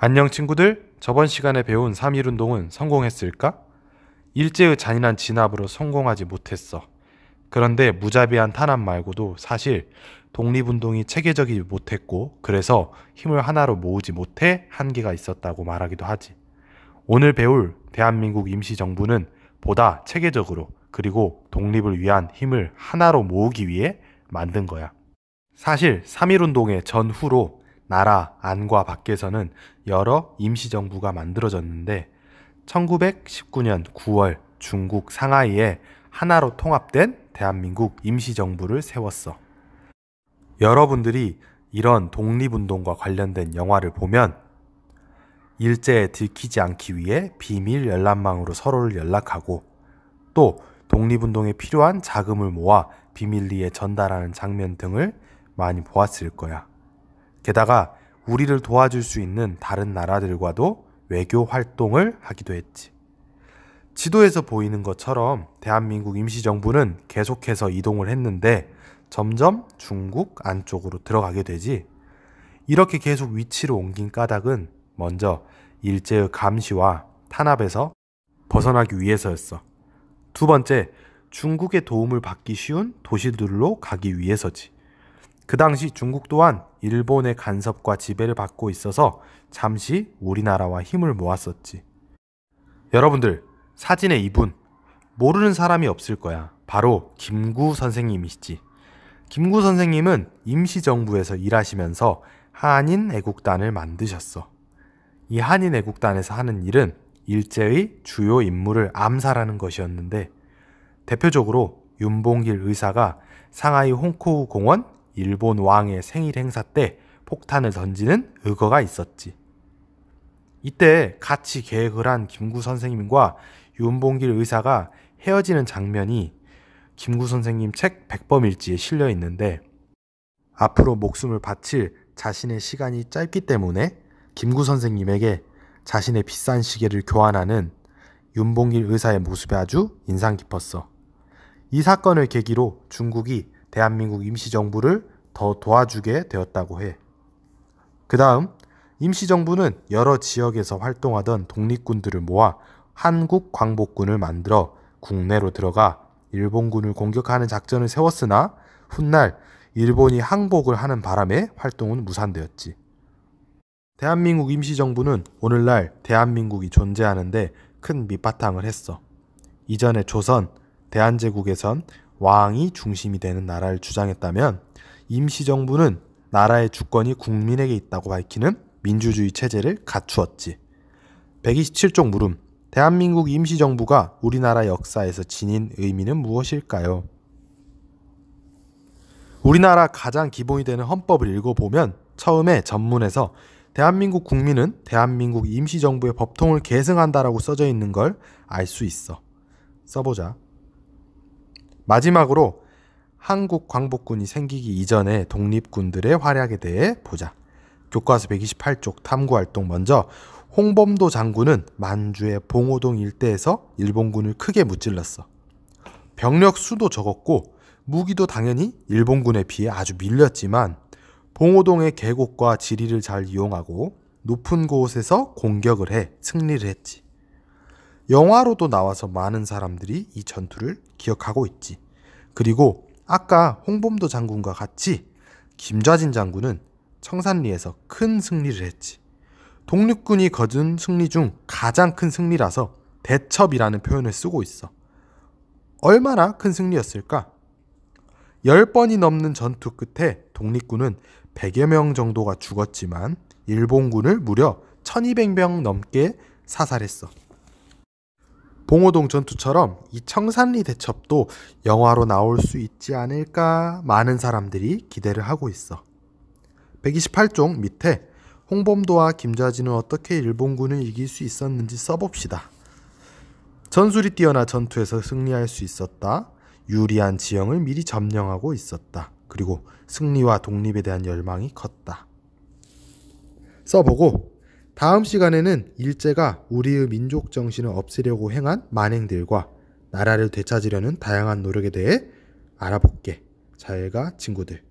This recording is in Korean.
안녕 친구들! 저번 시간에 배운 3 1 운동은 성공했을까? 일제의 잔인한 진압으로 성공하지 못했어. 그런데 무자비한 탄압 말고도 사실 독립운동이 체계적이지 못했고 그래서 힘을 하나로 모으지 못해 한계가 있었다고 말하기도 하지. 오늘 배울 대한민국 임시정부는 보다 체계적으로 그리고 독립을 위한 힘을 하나로 모으기 위해 만든 거야. 사실 3.1운동의 전후로 나라 안과 밖에서는 여러 임시정부가 만들어졌는데 1919년 9월 중국 상하이에 하나로 통합된 대한민국 임시정부를 세웠어. 여러분들이 이런 독립운동과 관련된 영화를 보면 일제에 들키지 않기 위해 비밀 연락망으로 서로를 연락하고 또 독립운동에 필요한 자금을 모아 비밀리에 전달하는 장면 등을 많이 보았을 거야. 게다가 우리를 도와줄 수 있는 다른 나라들과도 외교 활동을 하기도 했지. 지도에서 보이는 것처럼 대한민국 임시정부는 계속해서 이동을 했는데 점점 중국 안쪽으로 들어가게 되지. 이렇게 계속 위치로 옮긴 까닭은 먼저 일제의 감시와 탄압에서 벗어나기 위해서였어. 두 번째, 중국의 도움을 받기 쉬운 도시들로 가기 위해서지. 그 당시 중국 또한 일본의 간섭과 지배를 받고 있어서 잠시 우리나라와 힘을 모았었지. 여러분들, 사진의 이분 모르는 사람이 없을 거야. 바로 김구 선생님이시지. 김구 선생님은 임시정부에서 일하시면서 한인 애국단을 만드셨어. 이 한인 애국단에서 하는 일은 일제의 주요 임무를 암살하는 것이었는데 대표적으로 윤봉길 의사가 상하이 홍코우 공원 일본 왕의 생일 행사 때 폭탄을 던지는 의거가 있었지. 이때 같이 계획을 한 김구 선생님과 윤봉길 의사가 헤어지는 장면이 김구 선생님 책 백범일지에 실려 있는데 앞으로 목숨을 바칠 자신의 시간이 짧기 때문에 김구 선생님에게 자신의 비싼 시계를 교환하는 윤봉길 의사의 모습이 아주 인상 깊었어. 이 사건을 계기로 중국이 대한민국 임시정부를 더 도와주게 되었다고 해. 그 다음 임시정부는 여러 지역에서 활동하던 독립군들을 모아 한국 광복군을 만들어 국내로 들어가 일본군을 공격하는 작전을 세웠으나 훗날 일본이 항복을 하는 바람에 활동은 무산되었지. 대한민국 임시정부는 오늘날 대한민국이 존재하는데 큰 밑바탕을 했어. 이전에 조선, 대한제국에선 왕이 중심이 되는 나라를 주장했다면 임시정부는 나라의 주권이 국민에게 있다고 밝히는 민주주의 체제를 갖추었지. 127쪽 물음. 대한민국 임시정부가 우리나라 역사에서 지닌 의미는 무엇일까요? 우리나라 가장 기본이 되는 헌법을 읽어보면 처음에 전문에서 대한민국 국민은 대한민국 임시정부의 법통을 계승한다라고 써져 있는 걸 알 수 있어. 써보자. 마지막으로 한국 광복군이 생기기 이전에 독립군들의 활약에 대해 보자. 교과서 128쪽 탐구활동 먼저 홍범도 장군은 만주의 봉오동 일대에서 일본군을 크게 무찔렀어. 병력 수도 적었고 무기도 당연히 일본군에 비해 아주 밀렸지만 봉오동의 계곡과 지리를 잘 이용하고 높은 곳에서 공격을 해 승리를 했지. 영화로도 나와서 많은 사람들이 이 전투를 기억하고 있지. 그리고 아까 홍범도 장군과 같이 김좌진 장군은 청산리에서 큰 승리를 했지. 독립군이 거둔 승리 중 가장 큰 승리라서 대첩이라는 표현을 쓰고 있어. 얼마나 큰 승리였을까? 10번이 넘는 전투 끝에 독립군은 100여 명 정도가 죽었지만 일본군을 무려 1200명 넘게 사살했어. 봉오동 전투처럼 이 청산리 대첩도 영화로 나올 수 있지 않을까 많은 사람들이 기대를 하고 있어. 128종 밑에 홍범도와 김좌진은 어떻게 일본군을 이길 수 있었는지 써봅시다. 전술이 뛰어나 전투에서 승리할 수 있었다. 유리한 지형을 미리 점령하고 있었다. 그리고 승리와 독립에 대한 열망이 컸다. 써보고 다음 시간에는 일제가 우리의 민족 정신을 없애려고 행한 만행들과 나라를 되찾으려는 다양한 노력에 대해 알아볼게. 자 잘가 친구들.